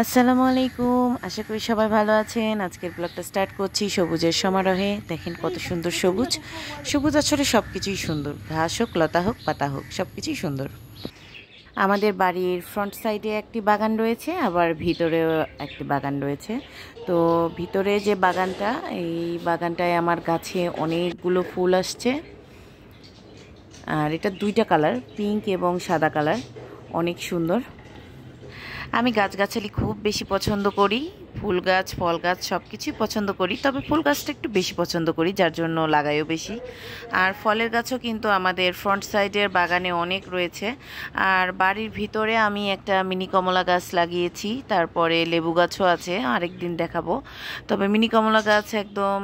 আসসালামু আলাইকুম আশা করি সবাই ভালো আছেন আজকের ব্লগটা স্টার্ট করছি সবুজের সমারোহে দেখেন কত সুন্দর সবুজ সবুজ আসলে সব কিছুই সুন্দর ঘাস হোক লতা হোক পাতা হোক সব কিছুই সুন্দর আমাদের বাড়ির ফ্রন্ট সাইডে একটি বাগান রয়েছে আবার ভিতরেও একটি বাগান রয়েছে তো ভিতরে যে বাগানটা এই বাগানটায় আমার গাছে অনেকগুলো ফুল আসছে আর এটা দুইটা কালার পিঙ্ক এবং সাদা কালার অনেক সুন্দর আমি গাছগাছালি খুব বেশি পছন্দ করি ফুল গাছ ফল গাছ সব কিছুই পছন্দ করি তবে ফুল গাছটা একটু বেশি পছন্দ করি যার জন্য লাগাইও বেশি আর ফলের গাছও কিন্তু আমাদের ফ্রন্ট সাইডের বাগানে অনেক রয়েছে আর বাড়ির ভিতরে আমি একটা মিনি কমলা গাছ লাগিয়েছি তারপরে লেবু গাছও আছে আরেক দিন দেখাবো তবে মিনি কমলা গাছ একদম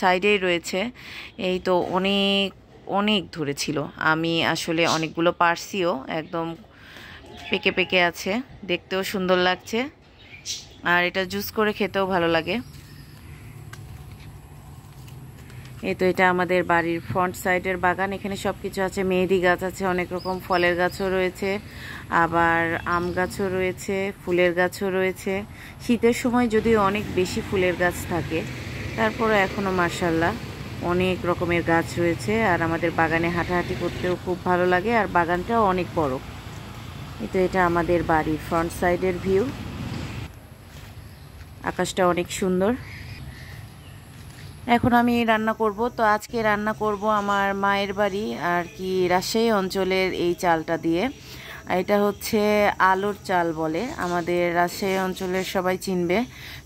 সাইডেই রয়েছে এই তো অনেক অনেক ধরেছিল আমি আসলে অনেকগুলো পার্সিও একদম পেকে পেকে আছে দেখতেও সুন্দর লাগছে আর এটা জুস করে খেতেও ভালো লাগে এই তো এটা আমাদের বাড়ির ফ্রন্ট সাইডের বাগান এখানে সব কিছু আছে মেহেদি গাছ আছে অনেক রকম ফলের গাছও রয়েছে আবার আম গাছও রয়েছে ফুলের গাছও রয়েছে শীতের সময় যদি অনেক বেশি ফুলের গাছ থাকে তারপরে এখনও মার্শাল্লাহ অনেক রকমের গাছ রয়েছে আর আমাদের বাগানে হাঁটাহাঁটি করতেও খুব ভালো লাগে আর বাগানটাও অনেক বড় এই এটা আমাদের বাড়ির ফ্রন্ট সাইডের ভিউ আকাশটা অনেক সুন্দর এখন আমি রান্না করব তো আজকে রান্না করব আমার মায়ের বাড়ি আর কি রাজশাহী অঞ্চলের এই চালটা দিয়ে এটা হচ্ছে আলুর চাল বলে আমাদের রাজশাহী অঞ্চলের সবাই চিনবে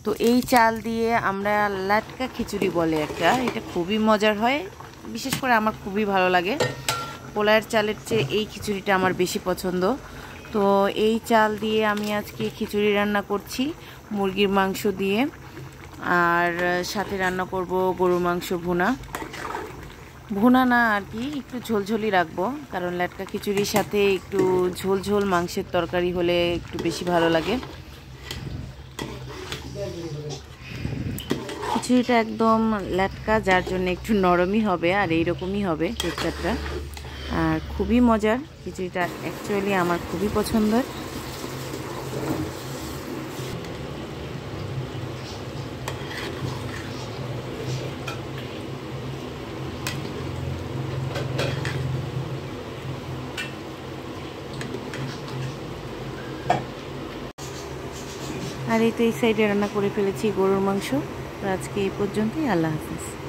তো এই চাল দিয়ে আমরা লাটকা খিচুড়ি বলে একটা এটা খুবই মজার হয় বিশেষ করে আমার খুবই ভালো লাগে পোলায়ের চালের চেয়ে এই খিচুড়িটা আমার বেশি পছন্দ তো এই চাল দিয়ে আমি আজকে খিচুড়ি রান্না করছি মুরগির মাংস দিয়ে আর সাথে রান্না করব গরু মাংস ভুনা ভুনা না আর কি একটু ঝোলঝলই রাখবো কারণ ল্যাটকা খিচুড়ির সাথে একটু ঝোলঝোল মাংসের তরকারি হলে একটু বেশি ভালো লাগে খিচুড়িটা একদম ল্যাটকা যার জন্য একটু নরমই হবে আর এইরকমই হবে টেক্সচারটা আর খুবই মজার খিচুড়িটা অ্যাকচুয়ালি আমার খুবই পছন্দের আর এই তো এই সাইডে রান্না করে ফেলেছি গরুর মাংস আজকে এই পর্যন্তই আল্লাহ হাফিজ